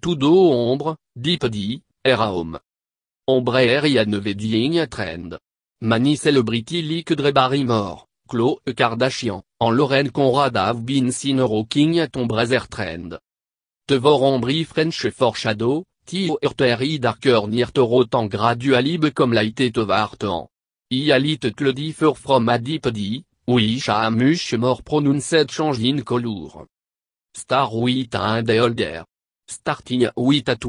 tout do ombre, dipedi, era om. Ombre ne vedigne trend. Mani celebrity britilique dre mort, e Kardashian, en Lorraine Conrad have been seen rocking ton brazer trend. Tevor ombri French foreshadow, tio erteri darker te rotan gradualib comme laite tovartan Ialit di fur from a di, oui cha more pronounced change in color. Star un a older starting with a the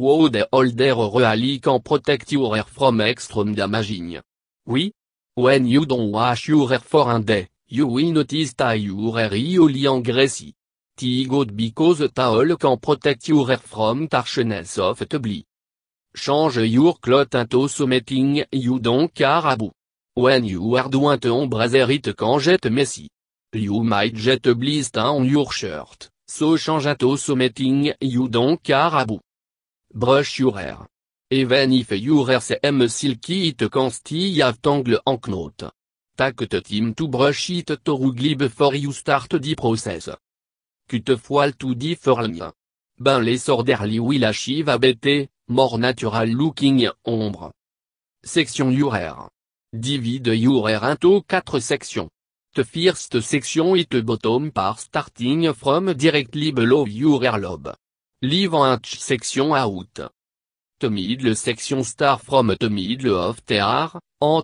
holder or rally can protect your hair from extreme damaging. Oui? When you don't wash your hair for a day, you will notice that your hair is oily and greasy. Tigot because the towel can protect your hair from harshness of the Change your clothes into something you don't care about. When you are doing to it can get messy. You might get blister on your shirt. So change to so meeting you don't care about. Brush your hair. Even if your hair seems silky it can still have tangle and knot. Take the time to brush it to thoroughly before you start the process. Cut foil to different. Ben les orderly will achieve a better, more natural looking ombre. Section your hair. Divide your hair into 4 sections. The first section hit bottom par starting from directly below your earlobe. Leave an section out. The middle section star from the middle of the and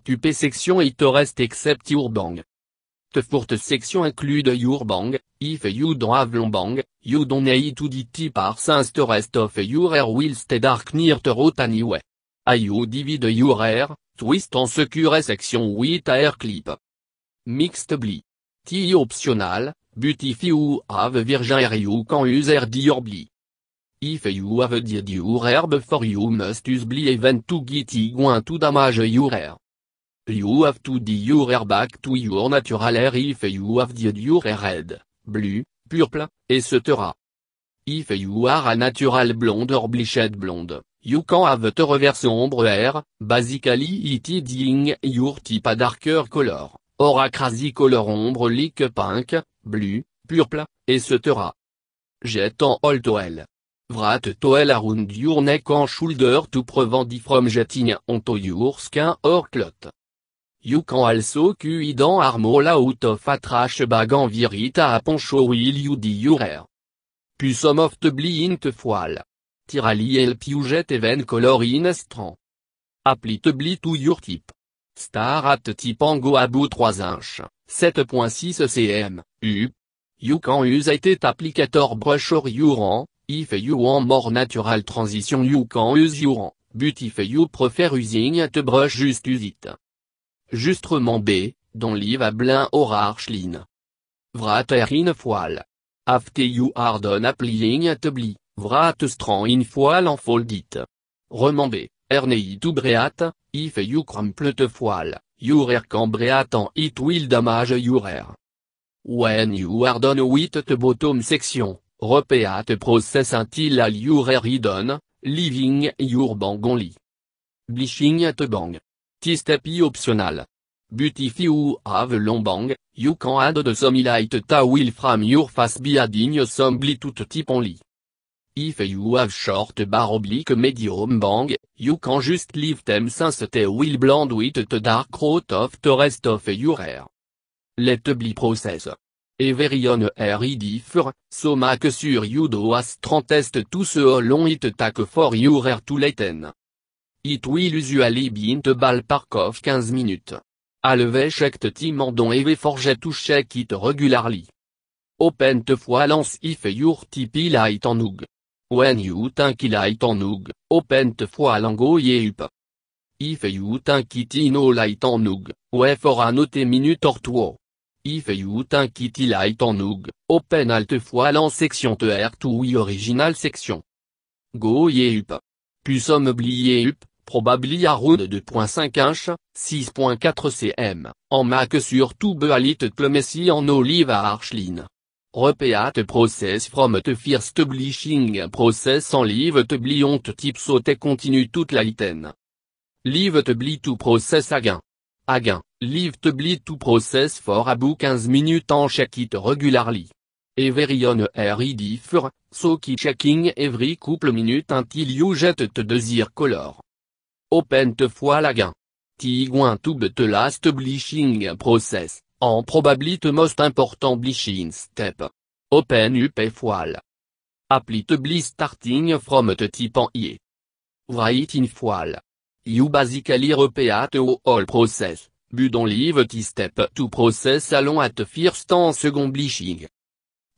upper section it rest except your bang. The fourth section include your bang, if you don't have long bang, you don't need to DT par since the rest of your air will stay dark near the root anyway. I you divide your air, twist and secure section with air clip. Mixed bli. T. optional, but if you have virgin air you can use air blue. If you have did your air before you must use bli even to get going to damage your air. You have to do your air back to your natural air if you have did your air red, blue, purple, etc. If you are a natural blonde or bleached blonde, you can have the reverse ombre air, basically it is your type a darker color. Oracrasie color ombre lique pink, bleu, purple, etc. Jet en all toel. Vrat toel around your neck and shoulder to prevent from jetting onto your skin or clot. You can also kuidan en la out of a trash bag and virita a poncho will you di your hair. Pu some of the blint foil. Tirali el pioujet jet even color in strand. Apply to your tip at Tipango Abu trois 3 inches, 7.6 cm, U. You can use it applicator brush or run, if you want more natural transition you can use run, but if you prefer using at brush just use it. Justement B, dont live a blin or archline. Vrater in foil. After you are done applying at bli, vrat strand in foil and fold it. Remember. Ernei tu if you crumple foil, your air can and it will damage your air. When you are done with the bottom section, repeat process until all your air is done, leaving your bang only. Bleaching at bang. This step is optional. But if you have long bang, you can add some light ta will from your face be adding some bleed to tip only. If you have short bar oblique medium bang, you can just leave them since they will blend with the dark root of the rest of your hair. Let be process. Everyone hair is differ, so make sure you do a strand test to so long it take for your hair to lighten. It will usually be in the ballpark of 15 minutes. Alve the team don't ever forget to check it regularly. Open the foilance if your tipi light en oog. When you Wen Yutin open te Opent Foi Lango up. If you no light on Nug, We for noté Minute two. If you Kiti Laitan Nug, Open Alt fois Lan Section Ter Tui Original Section. Go somme oublié up, probably around 2.5 inch, 6.4 cm, en Mac sur tube alit plemessi en olive à Archline repeat process from the first bleaching process en live to blion type tip continue toute la litaine. Live to bli to process again. Again, live to bleed to process for about 15 minutes en check it regularly. Every on every differ, so keep checking every couple minute until you get the desired color. Open the fois again. Tiguin to the last bleaching process. En probably most important bleaching step. Open up a foil. Apply starting from the tip and ye. Write in foil. You basically repeat the whole process, but live the step to process along at first and second bleaching.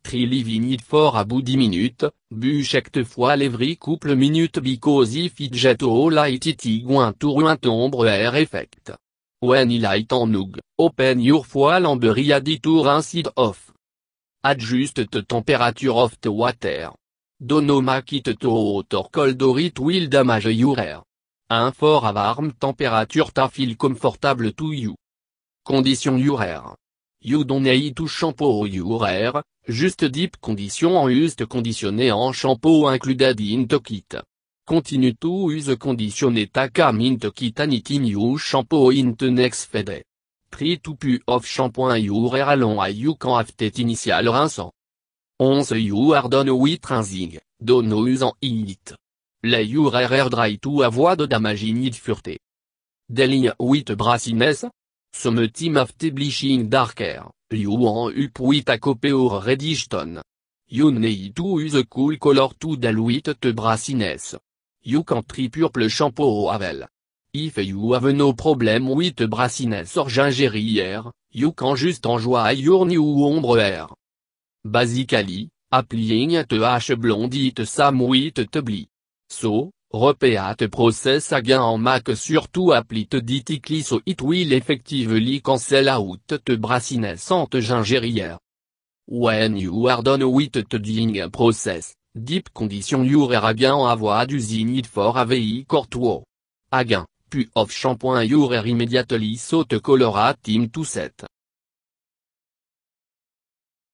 Tri leaving it for about 10 minutes, but check the foil every couple minute because if it jet all light it going to ruin tombre air effect. When you light on Oog, open your foil and be ready to inside off. Adjust the temperature of the water. Don't make it too hot or cold or it will damage your hair. Un fort à warm temperature ta feel comfortable to you. Condition your hair. You don't need to shampoo your hair, just deep condition and used conditionné en shampoo included in the kit continue to use condition et takam int kitanitin you shampoo int next fede. to pu of shampoo your hair a you can after initial rinsant. 11 you are done with rinsing, use usant it. La your air dry to avoid damaging it furte. Dealing with brassines. Some team after bleaching dark you en up with a copy or reddish tone. You need to use cool color to dilute the brassines. You can tripurple shampoo or Havel. If you have no problem with brassiness or gingerie you can just enjoy your new ombre air. Basically, applying the hash blonde it some with tubli. So, repeat process again en Mac surtout apply the DT so it will effectively cancel out the brassiness and gingerière. When you are done with the DING process, Deep condition your bien again avoir du it for a very Again, pu off shampoing your air immediately saute e the team to set.